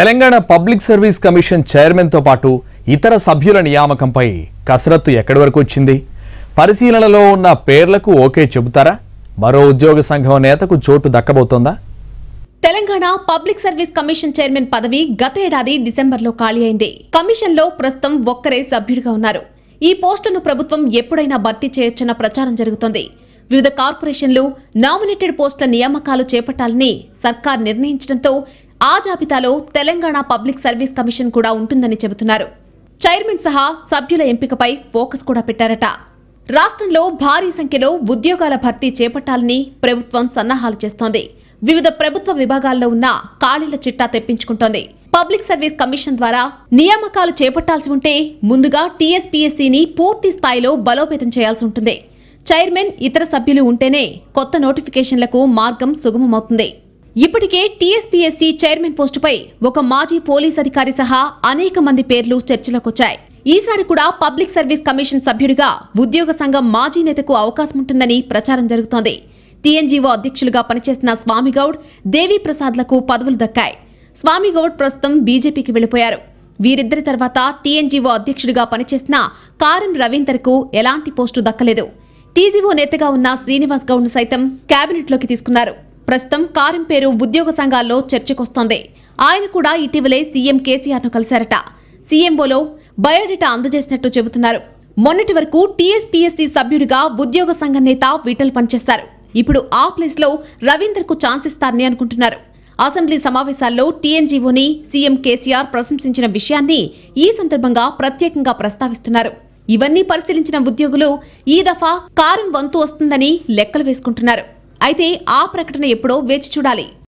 Telangana public service commission చైర్మన్తో పాటు ఇతర సభ్యుల నియామకంపై కసరత్తు ఎక్కడి వరకు వచ్చింది పరిశీలనలో ఉన్న పేర్లకు ఓకే చెబుతారా మరో ఉద్యోగ సంఘం నేతకు చోటు దక్కబోతోందా Telangana public service commission chairman పదవి గత ఏడాది డిసెంబర్లో ఖాళీ అయింది కమిషన్లో ప్రస్తుతం ఒక్కరే సభ్యుడిగా ఉన్నారు ఈ పోస్టును ప్రభుత్వం ఎప్పుడైనా భర్తీ చేయొచ్చన్న ప్రచారం జరుగుతోంది వివిధ కార్పొరేషన్లు నామినేటెడ్ పోస్టుల నియామకాలు చేపట్టాలని సర్కార్ నిర్ణయించడంతో ఆ జాబితాలో తెలంగాణ పబ్లిక్ సర్వీస్ కమిషన్ కూడా ఉంటుందని చెబుతున్నారు చైర్మన్ సహా సభ్యుల ఎంపికపై ఫోకస్ కూడా పెట్టారట రాష్ట్రంలో భారీ సంఖ్యలో ఉద్యోగాల భర్తీ చేపట్టాలని ప్రభుత్వం సన్నాహాలు చేస్తోంది వివిధ ప్రభుత్వ విభాగాల్లో ఉన్న ఖాళీల చిట్టా తెప్పించుకుంటోంది పబ్లిక్ సర్వీస్ కమిషన్ ద్వారా నియామకాలు చేపట్టాల్సి ఉంటే ముందుగా టీఎస్పీఎస్సీని పూర్తి స్థాయిలో బలోపేతం చేయాల్సి ఉంటుంది చైర్మన్ ఇతర సభ్యులు ఉంటేనే కొత్త నోటిఫికేషన్లకు మార్గం సుగమమవుతుంది ఇప్పటికే టీఎస్పీఎస్సీ చైర్మన్ పోస్టుపై ఒక మాజీ పోలీస్ అధికారి సహా అనేక మంది పేర్లు చర్చలకొచ్చాయి ఈసారి కూడా పబ్లిక్ సర్వీస్ కమిషన్ సభ్యుడిగా ఉద్యోగ సంఘం మాజీ నేతకు అవకాశం ఉంటుందని ప్రచారం జరుగుతోంది టీఎన్జీఓ అధ్యక్షులుగా పనిచేసిన స్వామిగౌడ్ దేవీప్రసాద్లకు పదవులు దక్కాయి స్వామిగౌడ్ ప్రస్తుతం బీజేపీకి వెళ్లిపోయారు వీరిద్దరి తర్వాత టీఎన్జీఓ అధ్యక్షుడిగా పనిచేసిన కారం రవీందర్కు ఎలాంటి పోస్టు దక్కలేదు టీజీఓ నేతగా ఉన్న శ్రీనివాస్ గౌడ్ను సైతం కేబినెట్లోకి తీసుకున్నారు ప్రస్తుతం పేరు ఉద్యోగ సంఘాల్లో చర్చకొస్తోంది ఆయన కూడా ఇటీవలే సీఎం కేసీఆర్ను కలిశారట సీఎంఓలో బయోడేటా అందజేసినట్టు చెబుతున్నారు మొన్నటి వరకు టీఎస్పీఎస్సీ సభ్యుడిగా ఉద్యోగ సంఘ నేత విఠల్ పనిచేశారు ఇప్పుడు ఆ రవీందర్ రవీందర్కు ఛాన్స్ ఇస్తారని అనుకుంటున్నారు అసెంబ్లీ సమావేశాల్లో టీఎన్జీఓని సీఎం కేసీఆర్ ప్రశంసించిన విషయాన్ని ఈ సందర్భంగా ప్రత్యేకంగా ప్రస్తావిస్తున్నారు ఇవన్నీ పరిశీలించిన ఉద్యోగులు ఈ దఫా కారం వంతు వస్తుందని లెక్కలు వేసుకుంటున్నారు అయితే ఆ ప్రకటన ఎప్పుడో వేచి చూడాలి